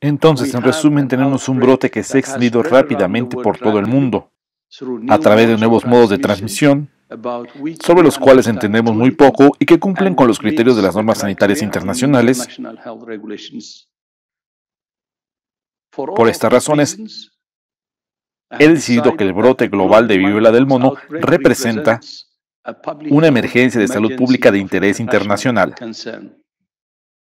Entonces, en resumen, tenemos un brote que se ha extendido rápidamente por todo el mundo a través de nuevos modos de transmisión sobre los cuales entendemos muy poco y que cumplen con los criterios de las normas sanitarias internacionales. Por estas razones, he decidido que el brote global de viola del mono representa una emergencia de salud pública de interés internacional.